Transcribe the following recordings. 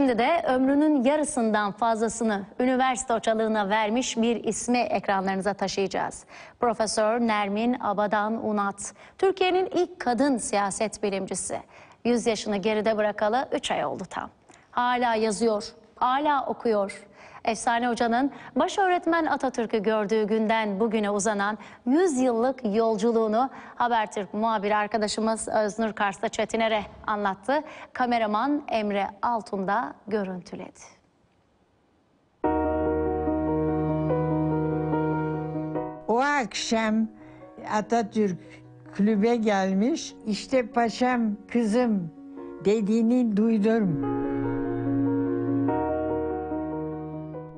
Şimdi de ömrünün yarısından fazlasını üniversite hocalığına vermiş bir ismi ekranlarınıza taşıyacağız. Profesör Nermin Abadan Unat, Türkiye'nin ilk kadın siyaset bilimcisi. 100 yaşını geride bırakalı 3 ay oldu tam. Hala yazıyor, hala okuyor. Efsane Hoca'nın baş öğretmen Atatürk'ü gördüğü günden bugüne uzanan 100 yıllık yolculuğunu Habertürk muhabir arkadaşımız Öznur Kars'ta Çetiner'e anlattı. Kameraman Emre Altun da görüntüledi. O akşam Atatürk kulübe gelmiş. İşte paşam kızım dediğini duydum.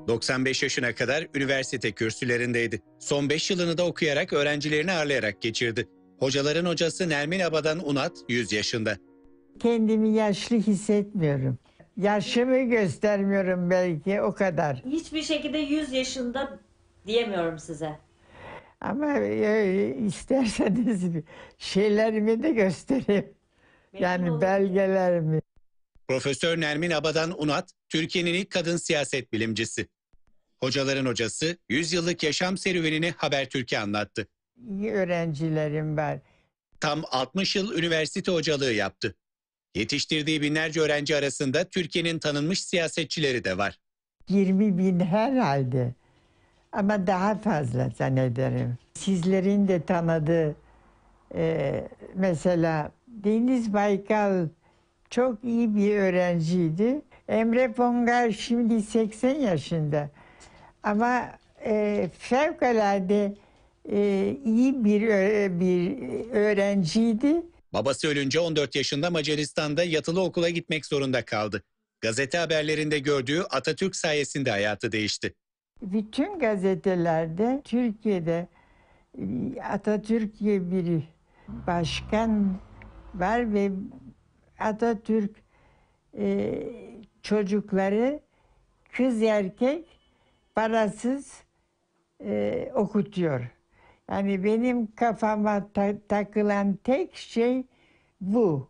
95 yaşına kadar üniversite kürsülerindeydi. Son 5 yılını da okuyarak öğrencilerini ağırlayarak geçirdi. Hocaların hocası Nermin Abadan Unat 100 yaşında. Kendimi yaşlı hissetmiyorum. Yaşımı göstermiyorum belki o kadar. Hiçbir şekilde 100 yaşında diyemiyorum size. Ama e, isterseniz şeylerimi de göstereyim. Memnun Yani olurum. belgelerimi. Profesör Nermin Abadan Unat, Türkiye'nin ilk kadın siyaset bilimcisi. Hocaların hocası 100 yıllık yaşam serüvenini Habertürk'e anlattı. İyi öğrencilerim var. Tam 60 yıl üniversite hocalığı yaptı. Yetiştirdiği binlerce öğrenci arasında Türkiye'nin tanınmış siyasetçileri de var. 20 bin herhalde ama daha fazla zannederim. Sizlerin de tanıdığı e, mesela Deniz Baykal çok iyi bir öğrenciydi. Emre Pongar şimdi 80 yaşında. Ama e, fevkalade e, iyi bir, e, bir öğrenciydi. Babası ölünce 14 yaşında Macaristan'da yatılı okula gitmek zorunda kaldı. Gazete haberlerinde gördüğü Atatürk sayesinde hayatı değişti. Bütün gazetelerde Türkiye'de e, Atatürk bir başkan var ve Atatürk e, çocukları kız erkek parasız e, okutuyor. Yani benim kafama ta- takılan tek şey bu.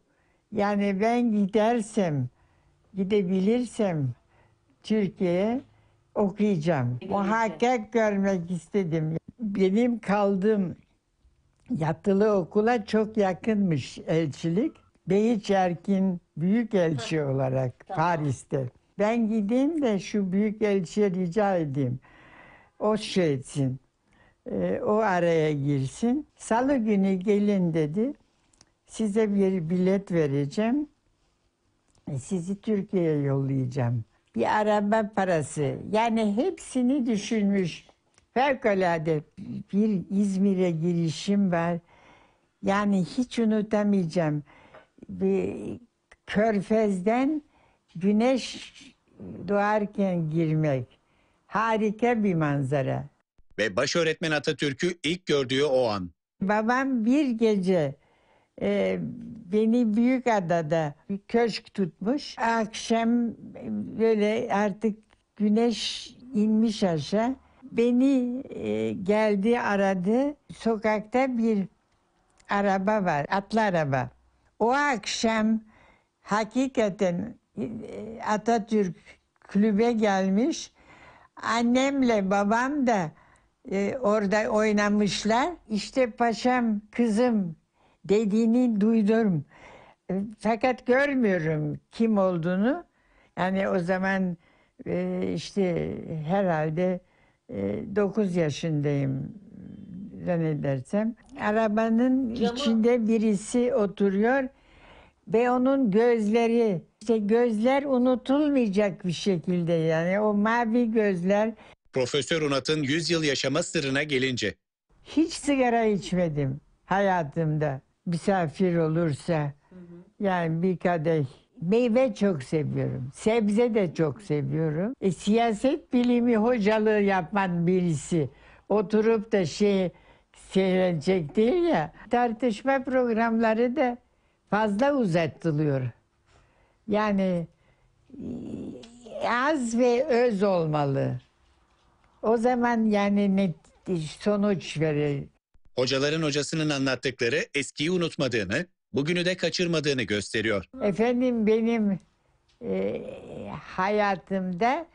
Yani ben gidersem, gidebilirsem Türkiye'ye okuyacağım. Muhakkak görmek istedim. Benim kaldığım yatılı okula çok yakınmış elçilik. Beyit Erkin büyük elçi olarak Paris'te. Ben gideyim de şu büyük elçiye rica edeyim. O şey etsin. E, o araya girsin. Salı günü gelin dedi. Size bir bilet vereceğim. E, sizi Türkiye'ye yollayacağım. Bir araba parası. Yani hepsini düşünmüş. Fevkalade bir İzmir'e girişim var. Yani hiç unutamayacağım. Bir Körfez'den güneş doğarken girmek harika bir manzara. Ve baş öğretmen Atatürk'ü ilk gördüğü o an. Babam bir gece e, beni büyük adada bir köşk tutmuş. Akşam böyle artık güneş inmiş aşağı. Beni e, geldi aradı. Sokakta bir araba var, atlı araba. O akşam hakikaten ee, Atatürk kulübe gelmiş. Annemle babam da e, orada oynamışlar. İşte paşam kızım dediğini duydum. E, fakat görmüyorum kim olduğunu. Yani o zaman e, işte herhalde e, 9 yaşındayım zannedersem. Arabanın Camı... içinde birisi oturuyor ve onun gözleri işte gözler unutulmayacak bir şekilde yani o mavi gözler. Profesör Unat'ın 100 yıl yaşama sırrına gelince. Hiç sigara içmedim hayatımda misafir olursa. Yani bir kadeh. Meyve çok seviyorum. Sebze de çok seviyorum. E, siyaset bilimi hocalığı yapan birisi oturup da şey seyredecek değil ya. Tartışma programları da fazla uzatılıyor. Yani e, az ve öz olmalı. O zaman yani net sonuç verir. Hocaların hocasının anlattıkları eskiyi unutmadığını, bugünü de kaçırmadığını gösteriyor. Efendim benim e, hayatımda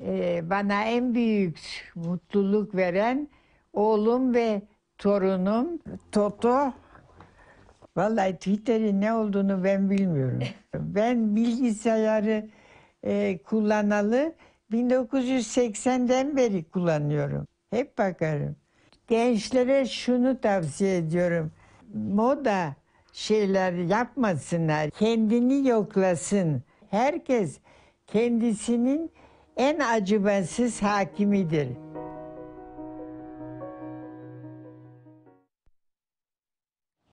e, bana en büyük mutluluk veren oğlum ve torunum Toto Vallahi Twitter'in ne olduğunu ben bilmiyorum. ben bilgisayarı e, kullanalı 1980'den beri kullanıyorum. Hep bakarım. Gençlere şunu tavsiye ediyorum. Moda şeyler yapmasınlar. Kendini yoklasın. Herkes kendisinin en acımasız hakimidir.